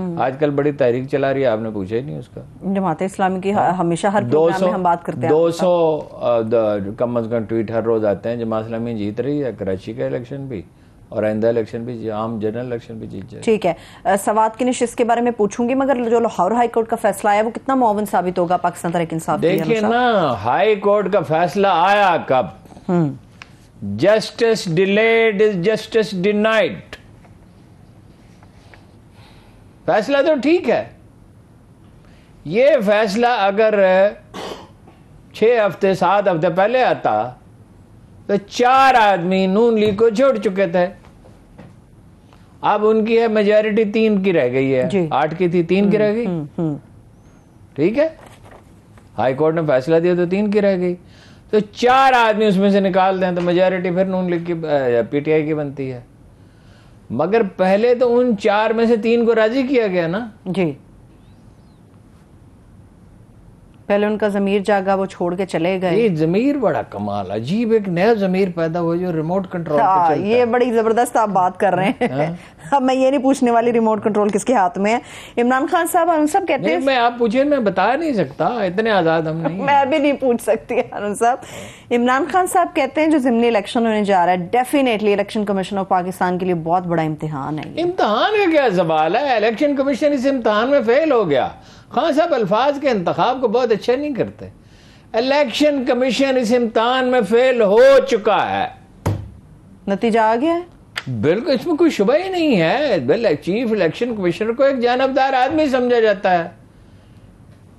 हम्म। आजकल बड़ी तहरीक चला रही है आपने पूछा ही नहीं उसका जमात इस्लामी की हमेशा हर दो सौ हम बात करते हैं दो सौ कम अज कम ट्वीट हर रोज आते हैं जमात इस्लामी जीत रही है कराची का इलेक्शन भी और आइंदा इलेक्शन भी आम जनरल इलेक्शन भी जीत जाए ठीक है सवाद की निश्चित के बारे में पूछूंगी मगर जो लाहौर हाई कोर्ट का फैसला आया वो कितना मौवन साबित होगा पाकिस्तान तरह देखिए ना हाई कोर्ट का फैसला आया कब हम्म। Justice delayed is justice denied फैसला तो ठीक है ये फैसला अगर छः हफ्ते सात हफ्ते पहले आता तो चार आदमी नून लीग को छोड़ चुके थे अब उनकी है मेजोरिटी तीन की रह गई है आठ की थी तीन की रह हम्म, गई हम्म, हम्म। ठीक है हाई कोर्ट ने फैसला दिया तो तीन की रह गई तो चार आदमी उसमें से निकाल दें तो मेजोरिटी फिर नून लीग की पीटीआई की बनती है मगर पहले तो उन चार में से तीन को राजी किया गया ना जी पहले उनका जमीर जागा वो छोड़ के चले गए ये जमीर बड़ा कमाल अजीब एक नया जमीर पैदा हुआ जो रिमोट कंट्रोल पे हाँ, चलता ये बड़ी जबरदस्त आप बात कर रहे हैं हाँ। अब मैं ये नहीं पूछने वाली रिमोट कंट्रोल किसके हाथ में है इमरान खान साहब हम सब कहते हैं मैं आप पूछिए मैं बता नहीं सकता इतने आज़ाद हम नहीं मैं भी नहीं पूछ सकती हारून साहब इमरान खान साहब कहते हैं जो जिमनी इलेक्शन होने जा रहा है definitely election commission of Pakistan के लिए बहुत बड़ा इम्तिहान है इम्तहान का क्या सवाल है इलेक्शन कमीशन इस इम्तहान में फेल हो गया खान साहब अल्फाज के इंतखाब को बहुत अच्छे नहीं करते इलेक्शन कमीशन इस इम्तहान में फेल हो चुका है नतीजा आ गया है बिल्कुल इसमें कोई शुभ ही नहीं है बिल चीफ इलेक्शन कमिश्नर को एक जानबदार आदमी समझा जाता है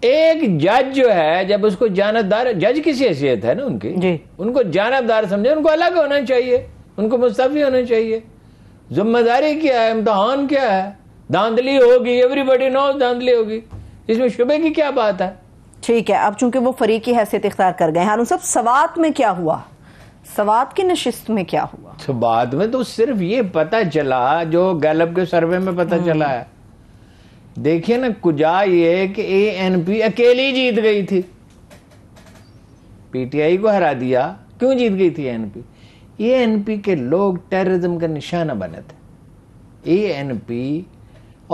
एक जज जो है जब उसको जानबदार जज किसी हैसियत है ना उनकी जी। उनको जानबदार समझे उनको अलग होना चाहिए उनको मुस्तफी होना चाहिए जिम्मेदारी क्या है इम्तहान क्या है धांधली होगी एवरीबडी नो धांधली होगी इसमें शुभ की क्या बात है ठीक है अब चूंकि वो फरीक की हैसियत इख्तियार कर गए हैं साहब सवात में क्या हुआ सवाब की नशिस्त में क्या हुआ तो बाद में तो सिर्फ ये पता चला जो गैलब के सर्वे में पता हम्म। चला है देखिए ना कुजा ये कि ए एन पी अकेली जीत गई थी पीटीआई को हरा दिया क्यों जीत गई थी एनपी ए एनपी के लोग टेररिज्म का निशाना बने थे ए एनपी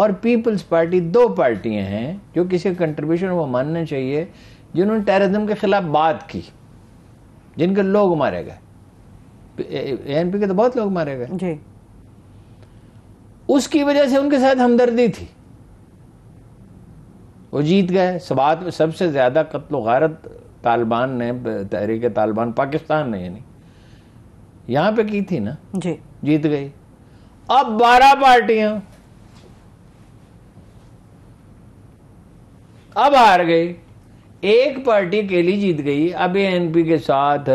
और पीपल्स पार्टी दो पार्टियां हैं जो किसी कंट्रीब्यूशन वो मानना चाहिए जिन्होंने टेररिज्म के खिलाफ बात की जिनके लोग मारे गए एनपी के तो बहुत लोग मारे गए जी उसकी वजह से उनके साथ हमदर्दी थी वो जीत गए सबात में सबसे ज़्यादा कत्ल गारत तालिबान ने तहरीक तालिबान पाकिस्तान ने यानी यहां पे की थी ना जी जीत गई अब बारह पार्टियां अब हार गई एक पार्टी अकेली जीत गई अब एनपी के साथ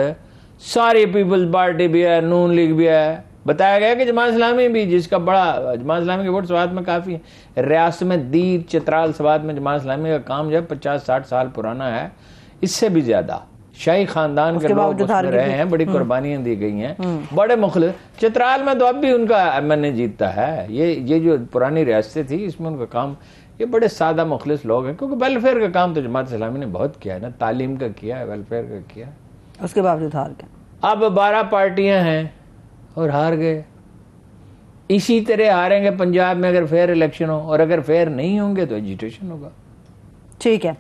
सारी पीपल्स पार्टी भी है नून लीग भी है बताया गया कि जमात इस्लामी भी जिसका बड़ा जमात इस्लामी के वोट स्वाद में काफ़ी है रियासत में दीर चित्राल स्वाद में जमात इस्लामी का काम जो है पचास साठ साल पुराना है इससे भी ज़्यादा शाही खानदान के लोग रहे हैं बड़ी हम्म। कुर्बानियां दी गई हैं हम्म। बड़े मुखल चित्राल में तो अब भी उनका एम जीतता है ये ये जो पुरानी रियासतें थी इसमें उनका काम ये बड़े सादा मुखलिस लोग हैं क्योंकि वेलफेयर का काम तो जमात इस्लामी ने बहुत किया है ना तालीम का किया है वेलफेयर का किया है उसके बावजूद हार गए अब बारह पार्टियां हैं और हार गए इसी तरह हारेंगे पंजाब में अगर फेयर इलेक्शन हो और अगर फेयर नहीं होंगे तो एजिटेशन होगा ठीक है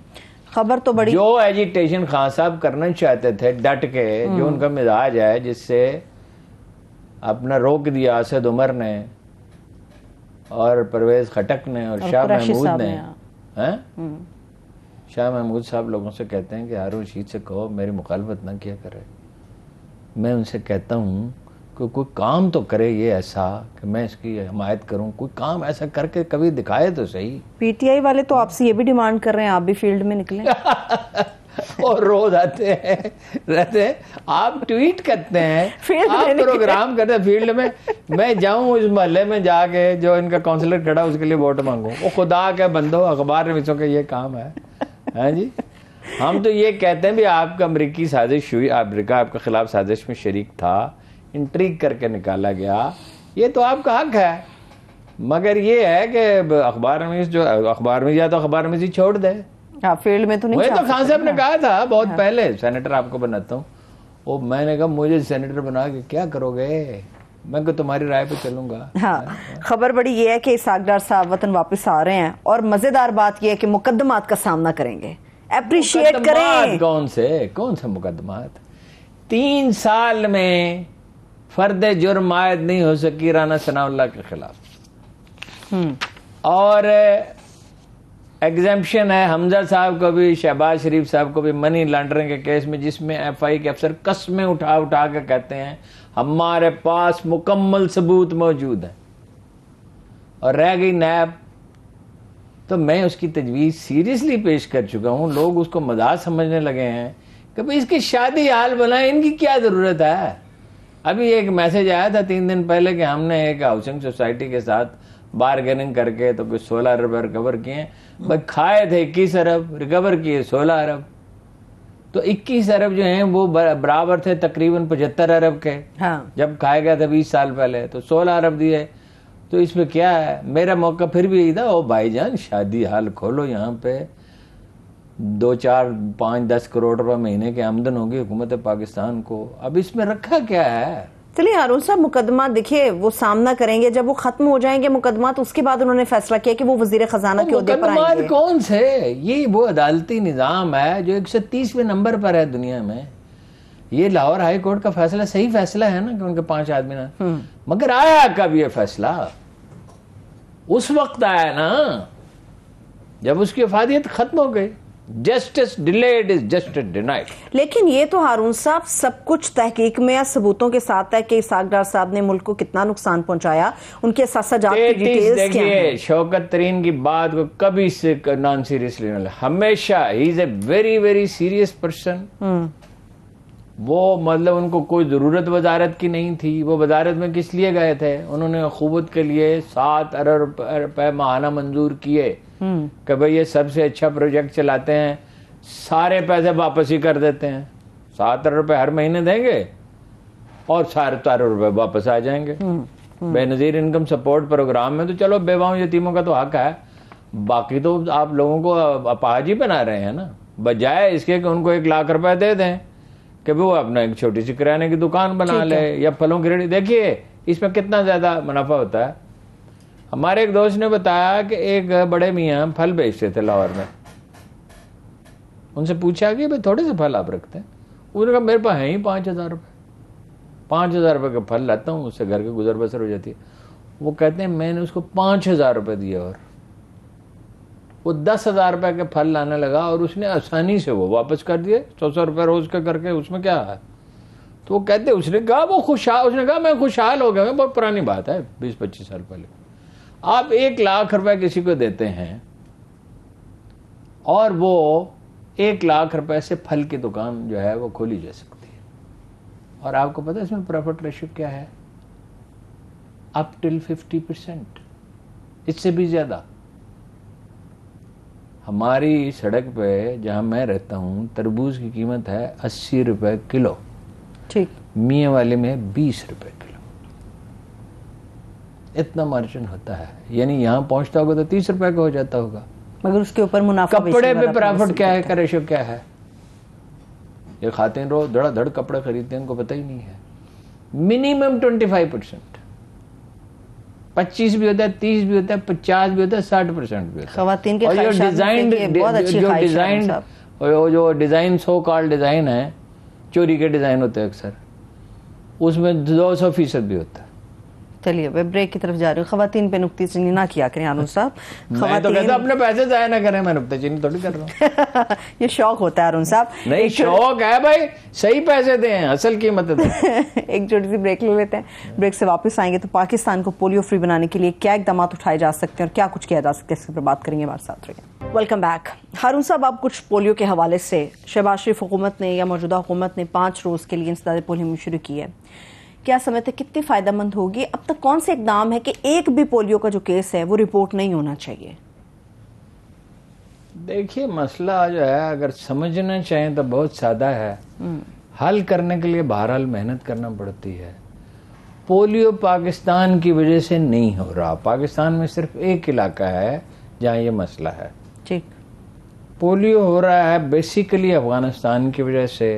खबर तो बड़ी जो एजिटेशन खान साहब करना चाहते थे डट के जो हम्म। उनका मिजाज है जिससे अपना रोक दिया असद उमर ने और परवेज खटक ने और, और शाह महमूद ने हाँ। हैं हम्म। शाह महमूद साहब लोगों से कहते हैं कि हारून रशीद से कहो मेरी मुखालफत ना किया करे मैं उनसे कहता हूँ कि कोई काम तो करे ये ऐसा कि मैं इसकी हमायत करूँ कोई काम ऐसा करके कभी दिखाए तो सही पीटीआई वाले तो आपसे ये भी डिमांड कर रहे हैं आप भी फील्ड में निकले और रोज आते हैं रहते हैं आप ट्वीट करते हैं आप प्रोग्राम करते हैं फील्ड में मैं जाऊं उस महल में जाके जो इनका काउंसलर खड़ा उसके लिए वोट मांगू वो खुदा के बंदो अखबार में का ये काम है हैं जी हम तो ये कहते हैं भी आपका अमरीकी साजिश हुई अमरीका आपके खिलाफ साजिश में शरीक था इंट्रीक करके निकाला गया ये तो आपका हक है मगर ये है कि अखबार में जो अखबार में या तो अखबार में ही छोड़ दें हाँ, फील्ड में तो नहीं तो खान साहब ने कहा था बहुत हाँ। पहले सेनेटर आपको बनाता हूँ वो मैंने कहा मुझे सेनेटर बना के क्या करोगे मैं को तुम्हारी राय पे चलूंगा हाँ, हाँ खबर बड़ी ये है कि सागदार साहब वतन वापस आ रहे हैं और मजेदार बात ये है कि मुकदमात का सामना करेंगे अप्रिशिएट करें कौन से कौन से मुकदमात तीन साल में फर्द जुर्म आयद नहीं हो सकी राना सनाउल्ला के खिलाफ हम्म। और एग्जाम्पन है हमजा साहब को भी शहबाज शरीफ साहब को भी मनी लॉन्ड्रिंग के केस में जिसमें एफ आई के अफसर कस्में उठा उठा के कहते हैं हमारे पास मुकम्मल सबूत मौजूद है और रह गई नैब तो मैं उसकी तजवीज़ सीरियसली पेश कर चुका हूँ लोग उसको मजाक समझने लगे हैं कि भाई इसकी शादी हाल बनाए इनकी क्या ज़रूरत है अभी एक मैसेज आया था तीन दिन पहले कि हमने एक हाउसिंग सोसाइटी के साथ बारगेनिंग करके तो कुछ सोलह अरब रिकवर किए भाई खाए थे इक्कीस अरब रिकवर किए सोलह अरब तो इक्कीस अरब जो हैं वो बराबर थे तकरीबन पचहत्तर अरब के हाँ। जब खाए गए थे बीस साल पहले तो सोलह अरब दिए तो इसमें क्या है मेरा मौका फिर भी यही था ओ जान शादी हाल खोलो यहाँ पे दो चार पाँच दस करोड़ रुपये महीने की आमदन होगी हुकूमत पाकिस्तान को अब इसमें रखा क्या है चलिए हारून साहब मुकदमा देखिए वो सामना करेंगे जब वो खत्म हो जाएंगे मुकदमा तो उसके बाद उन्होंने फैसला किया कि वो वजीर खजाना के पर आएंगे कौन से ये वो अदालती निज़ाम है जो एक सौ तीसवें नंबर पर है दुनिया में ये लाहौर हाई कोर्ट का फैसला सही फैसला है ना कि उनके पांच आदमी ना हम्म। मगर आया कब ये फैसला उस वक्त आया ना जब उसकी अफादियत खत्म हो गई justice delayed is justice denied लेकिन ये तो हारून साहब सब कुछ तहकीक में या सबूतों के साथ है कि इसाक डार साहब ने मुल्क को कितना नुकसान पहुंचाया उनके देखिए शौकत तरीन की बात को कभी से नॉन सीरियसली हमेशा ही is a very very serious person वो मतलब उनको कोई ज़रूरत वजारत की नहीं थी वो वजारत में किस लिए गए थे उन्होंने खूबत के लिए सात अरब रुपए महाना मंजूर किए हम्म। कि भाई ये सबसे अच्छा प्रोजेक्ट चलाते हैं सारे पैसे वापस ही कर देते हैं सात अरब रुपए हर महीने देंगे और सारे तो अरब रुपए वापस आ जाएंगे हम्म, हम्म। बेनज़ीर इनकम सपोर्ट प्रोग्राम में तो चलो बेवाओं यतीमों का तो हक है बाकी तो आप लोगों को अपाजी बना रहे हैं ना बजाय इसके कि उनको एक लाख रुपए दे दें कि वो अपना एक छोटी सी किराने की दुकान बना ले या फलों की रेडी देखिए इसमें कितना ज़्यादा मुनाफा होता है हमारे एक दोस्त ने बताया कि एक बड़े मियाँ फल बेचते थे लाहौर में उनसे पूछा कि भाई थोड़े से फल आप रखते हैं उन्होंने कहा मेरे पास है ही पाँच हज़ार रुपये पाँच हज़ार रुपये का फल लाता हूँ उससे घर की गुजर बसर हो जाती है वो कहते हैं मैंने उसको पाँच हज़ार रुपये दिया और वो दस हज़ार रुपये के फल लाने लगा और उसने आसानी से वो वापस कर दिए सौ सौ रुपये रोज़ का करके उसमें क्या है तो वो कहते उसने कहा वो खुशहाल उसने कहा मैं खुशहाल हो गया बहुत पुरानी बात है बीस पच्चीस साल पहले आप एक लाख रुपए किसी को देते हैं और वो एक लाख रुपए से फल की दुकान जो है वो खोली जा सकती है और आपको पता है इसमें प्रॉफिट रेशियो क्या है अप टिल फिफ्टी परसेंट इससे भी ज़्यादा हमारी सड़क पे जहाँ मैं रहता हूँ तरबूज की कीमत है अस्सी रुपए किलो ठीक मिया वाले में बीस रुपए किलो इतना मार्जिन होता है यानी यहाँ पहुंचता होगा तो तीस रुपए का हो जाता होगा मगर उसके ऊपर मुनाफा कपड़े पे तो प्रॉफिट क्या है करेशो क्या है ये खाते हैं रोज धड़ा धड़ कपड़े खरीदते हैं उनको पता ही नहीं है मिनिमम ट्वेंटी फाइव परसेंट पच्चीस भी होता है तीस भी होता है पचास भी होता है साठ परसेंट भी होता है के और जो जो जो डिजाइन सो कॉल डिजाइन है चोरी के डिजाइन होते हैं अक्सर उसमें दो सौ फीसद भी होता है चलिए वे ब्रेक की तरफ जा रही हूँ खातन पे नुकती चीनी ना किया करें आनू साहब तो अपने पैसे जाया ना करें मैं नुकते चीनी थोड़ी कर रहा हूँ ये शौक होता है अरुण साहब नहीं शौक है भाई सही पैसे दे असल कीमत एक छोटी सी ब्रेक ले लेते हैं ब्रेक से वापस आएंगे तो पाकिस्तान को पोलियो फ्री बनाने के लिए क्या इकदाम उठाए जा सकते हैं और क्या कुछ किया जा सकता है इसके ऊपर बात करेंगे हमारे साथ रहिए वेलकम बैक हारून साहब आप कुछ पोलियो के हवाले से शहबाज शरीफ हुकूमत ने या मौजूदा हुकूमत ने पाँच रोज़ के लिए इंसदाद पोलियो शुरू की है क्या समय तक कितनी फायदेमंद होगी अब तक कौन से इकदाम है कि एक भी पोलियो का जो केस है वो रिपोर्ट नहीं होना चाहिए देखिए मसला जो है अगर समझना चाहें तो बहुत सादा है हम्म। हल करने के लिए बहरहाल मेहनत करना पड़ती है पोलियो पाकिस्तान की वजह से नहीं हो रहा पाकिस्तान में सिर्फ एक इलाका है जहाँ ये मसला है ठीक पोलियो हो रहा है बेसिकली अफगानिस्तान की वजह से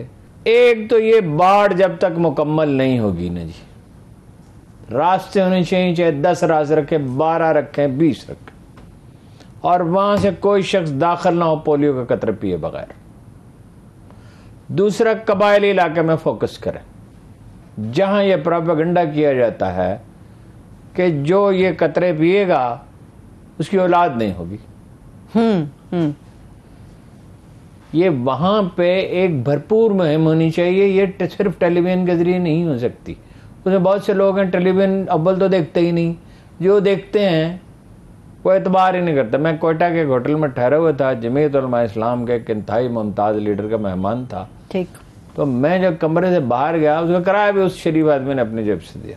एक तो ये बाढ़ जब तक मुकम्मल नहीं होगी ना जी रास्ते होने चाहिए चाहे दस रास्ते रखें बारह रखें बीस रखें और वहां से कोई शख्स दाखिल ना हो पोलियो का कतर पिए बगैर दूसरा कबायली इलाके में फोकस करें जहां यह प्रोपेगंडा किया जाता है कि जो ये कतरे पिएगा उसकी औलाद नहीं होगी हम्म हम्म ये वहाँ पे एक भरपूर मुहिम होनी चाहिए ये सिर्फ टेलीविज़न के ज़रिए नहीं हो सकती उसमें बहुत से लोग हैं टेलीविज़न अव्वल तो देखते ही नहीं जो देखते हैं वो एतबार ही नहीं करता मैं कोयटा के होटल में ठहरा हुआ था उलमा इस्लाम के किन्थाई मुमताज़ लीडर का मेहमान था ठीक तो मैं जब कमरे से बाहर गया उसका किराया भी उस शरीफ आदमी ने अपनी जेब से दिया